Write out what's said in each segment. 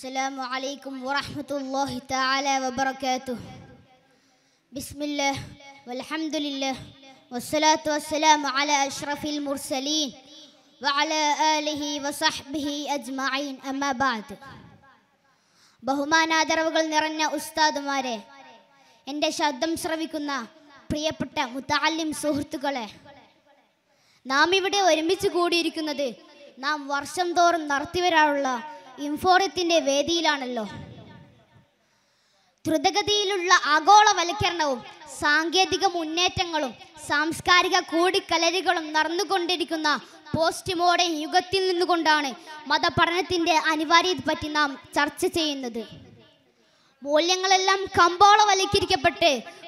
السلام عليكم ورحمة الله تعالى وبركاته بسم الله والحمد لله والصلاة والسلام على أشرف المرسلين وعلى آله وصحبه أجمعين أما بعد ബഹുമാനാദരവുകൾ നിറഞ്ഞ ഉസ്താദുമാരെ എൻ്റെ ശബ്ദം ശ്രവിക്കുന്ന പ്രിയപ്പെട്ട മുത്താലിം സുഹൃത്തുക്കളെ നാം ഇവിടെ ഒരുമിച്ച് കൂടിയിരിക്കുന്നത് നാം വർഷം തോറും നടത്തിവരാനുള്ള ഇൻഫോറത്തിന്റെ വേദിയിലാണല്ലോ ദ്രുതഗതിയിലുള്ള ആഗോളവൽക്കരണവും സാങ്കേതിക മുന്നേറ്റങ്ങളും സാംസ്കാരിക കൂടിക്കലരുകളും നടന്നുകൊണ്ടിരിക്കുന്ന പോസ്റ്റ് മോഡേൺ യുഗത്തിൽ നിന്നുകൊണ്ടാണ് മതപഠനത്തിന്റെ അനിവാര്യത പറ്റി നാം ചർച്ച ചെയ്യുന്നത് മൂല്യങ്ങളെല്ലാം കമ്പോള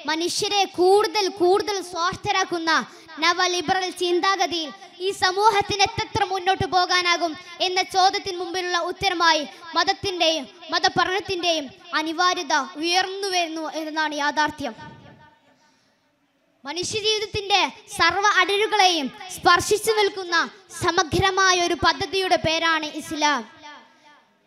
മനുഷ്യരെ കൂടുതൽ കൂടുതൽ സ്വാർത്ഥരാക്കുന്ന നവ ലിബറൽ ചിന്താഗതിയിൽ ഈ സമൂഹത്തിന് എത്ര മുന്നോട്ട് പോകാനാകും എന്ന ചോദ്യത്തിന് മുമ്പിലുള്ള ഉത്തരമായി മതത്തിൻ്റെയും മതപഠനത്തിൻ്റെയും അനിവാര്യത ഉയർന്നു വരുന്നു എന്നതാണ് യാഥാർത്ഥ്യം മനുഷ്യജീവിതത്തിൻ്റെ സർവ അടിരുകളെയും സ്പർശിച്ചു നിൽക്കുന്ന സമഗ്രമായ ഒരു പദ്ധതിയുടെ പേരാണ് ഇസ്ലാം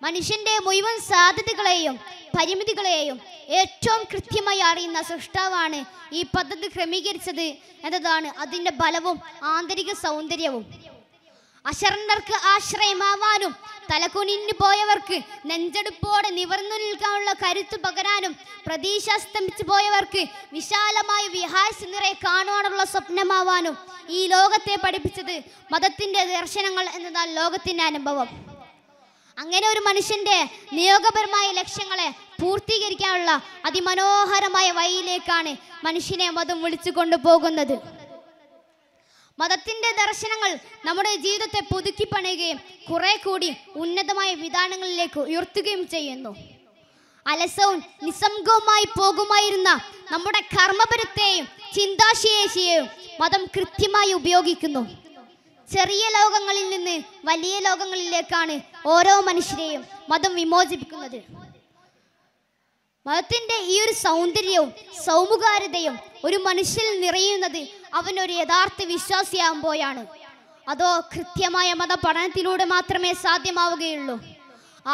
മനുഷ്യന്റെ മുഴുവൻ സാധ്യതകളെയും പരിമിതികളെയും ഏറ്റവും കൃത്യമായി അറിയുന്ന സൃഷ്ടാവാണ് ഈ പദ്ധതി ക്രമീകരിച്ചത് എന്നതാണ് അതിന്റെ ബലവും ആന്തരിക സൗന്ദര്യവും അശരണർക്ക് ആശ്രയമാവാനും തലകുനിഞ്ഞു പോയവർക്ക് നെഞ്ചടുപ്പോടെ നിവർന്നു നിൽക്കാനുള്ള കരുത്തു പകരാനും പ്രതീക്ഷ സ്തംഭിച്ചു പോയവർക്ക് വിശാലമായ വിഹാസ് നിറയെ കാണുവാനുള്ള സ്വപ്നമാവാനും ഈ ലോകത്തെ പഠിപ്പിച്ചത് മതത്തിന്റെ ദർശനങ്ങൾ എന്നതാണ് ലോകത്തിൻ്റെ അനുഭവം അങ്ങനെ ഒരു മനുഷ്യന്റെ നിയോഗപരമായ ലക്ഷ്യങ്ങളെ പൂർത്തീകരിക്കാനുള്ള അതിമനോഹരമായ വഴിയിലേക്കാണ് മനുഷ്യനെ മതം വിളിച്ചു കൊണ്ടുപോകുന്നത് മതത്തിന്റെ ദർശനങ്ങൾ നമ്മുടെ ജീവിതത്തെ പുതുക്കി പണിയുകയും കുറെ കൂടി ഉന്നതമായ വിധാനങ്ങളിലേക്ക് ഉയർത്തുകയും ചെയ്യുന്നു അലസവും നിസ്സംഗവുമായി പോകുമായിരുന്ന നമ്മുടെ കർമ്മപരത്തെയും ചിന്താശേഷിയെയും മതം കൃത്യമായി ഉപയോഗിക്കുന്നു ചെറിയ ലോകങ്ങളിൽ നിന്ന് വലിയ ലോകങ്ങളിലേക്കാണ് ഓരോ മനുഷ്യരെയും മതം വിമോചിപ്പിക്കുന്നത് മതത്തിന്റെ ഈ ഒരു സൗന്ദര്യവും സൗമുഖാരതയും ഒരു മനുഷ്യൻ നിറയുന്നത് അവനൊരു യഥാർത്ഥ വിശ്വാസിയാകുമ്പോഴാണ് അതോ കൃത്യമായ മത പഠനത്തിലൂടെ മാത്രമേ സാധ്യമാവുകയുള്ളൂ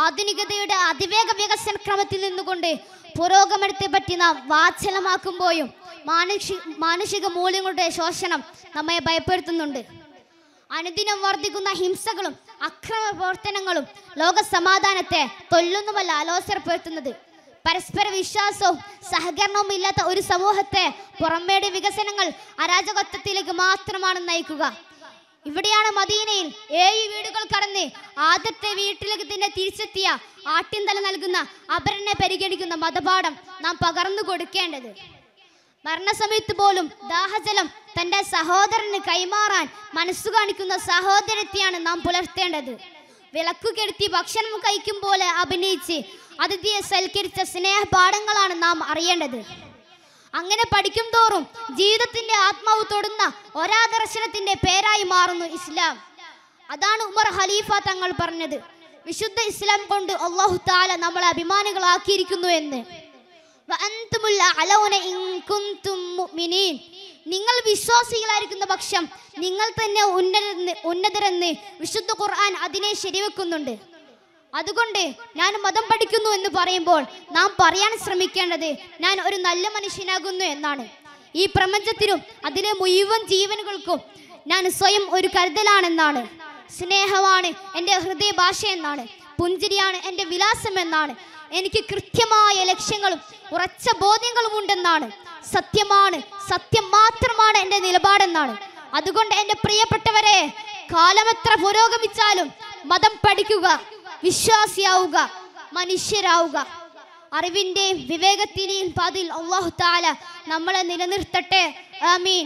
ആധുനികതയുടെ അതിവേഗ വികസന ക്രമത്തിൽ നിന്നുകൊണ്ട് പുരോഗമനത്തെ പറ്റി നാം വാചലമാക്കുമ്പോഴും മാനുഷിക മാനുഷിക മൂല്യങ്ങളുടെ ശോഷണം നമ്മെ ഭയപ്പെടുത്തുന്നുണ്ട് അനുദിനം വർദ്ധിക്കുന്ന ഹിംസകളും അക്രമ പ്രവർത്തനങ്ങളും ലോക സമാധാനത്തെ തൊല്ലുന്നുമല്ല അലോസരപ്പെടുത്തുന്നത് പരസ്പര വിശ്വാസവും സഹകരണവും ഇല്ലാത്ത ഒരു സമൂഹത്തെ പുറമേടി വികസനങ്ങൾ അരാജകത്വത്തിലേക്ക് മാത്രമാണ് നയിക്കുക ഇവിടെയാണ് മദീനയിൽ ഏഴ് വീടുകൾ കടന്ന് ആദ്യത്തെ വീട്ടിലേക്ക് തന്നെ തിരിച്ചെത്തിയ തല നൽകുന്ന അപരനെ പരിഗണിക്കുന്ന മതപാഠം നാം പകർന്നു കൊടുക്കേണ്ടത് മരണസമയത്ത് പോലും ദാഹജലം തന്റെ സഹോദരന് കൈമാറാൻ മനസ്സു കാണിക്കുന്ന സഹോദരത്തെയാണ് നാം പുലർത്തേണ്ടത് വിളക്കു കെടുത്തി ഭക്ഷണം കഴിക്കും പോലെ അഭിനയിച്ച് അതിഥിയെ സൽക്കരിച്ച സ്നേഹപാഠങ്ങളാണ് നാം അറിയേണ്ടത് അങ്ങനെ പഠിക്കും തോറും ജീവിതത്തിന്റെ ആത്മാവ് തൊടുന്ന ഒരാദർശനത്തിന്റെ പേരായി മാറുന്നു ഇസ്ലാം അതാണ് ഉമർ ഖലീഫ തങ്ങൾ പറഞ്ഞത് വിശുദ്ധ ഇസ്ലാം കൊണ്ട് അള്ളാഹു താല നമ്മളെ അഭിമാനികളാക്കിയിരിക്കുന്നു എന്ന് നിങ്ങൾ വിശ്വാസികളായിരിക്കുന്ന പക്ഷം നിങ്ങൾ തന്നെ ഉന്നതരെന്ന് ഉന്നതരെന്ന് വിശുദ്ധ ഖുർആൻ അതിനെ ശരിവെക്കുന്നുണ്ട് അതുകൊണ്ട് ഞാൻ മതം പഠിക്കുന്നു എന്ന് പറയുമ്പോൾ നാം പറയാൻ ശ്രമിക്കേണ്ടത് ഞാൻ ഒരു നല്ല മനുഷ്യനാകുന്നു എന്നാണ് ഈ പ്രപഞ്ചത്തിനും അതിലെ മുഴുവൻ ജീവനുകൾക്കും ഞാൻ സ്വയം ഒരു കരുതലാണെന്നാണ് സ്നേഹമാണ് എൻ്റെ ഹൃദയഭാഷ എന്നാണ് പുഞ്ചിരിയാണ് എൻ്റെ വിലാസം എന്നാണ് എനിക്ക് കൃത്യമായ ലക്ഷ്യങ്ങളും ഉറച്ച ബോധ്യങ്ങളും ഉണ്ടെന്നാണ് സത്യമാണ് സത്യം മാത്രമാണ് എൻ്റെ നിലപാടെന്നാണ് അതുകൊണ്ട് എൻ്റെ പ്രിയപ്പെട്ടവരെ കാലമെത്ര പുരോഗമിച്ചാലും മതം പഠിക്കുക വിശ്വാസിയാവുക മനുഷ്യരാവുക അറിവിൻ്റെയും വിവേകത്തിനെയും പാതിൽ അള്ളാഹു താല നമ്മളെ നിലനിർത്തട്ടെ ആമീൻ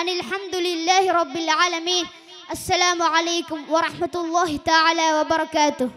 അനിൽ റബ്ബിൽ ആലമീൻ അസ്സലാമു അലൈക്കും വറഹമത്തല്ലാഹി താല വബർക്കാത്തു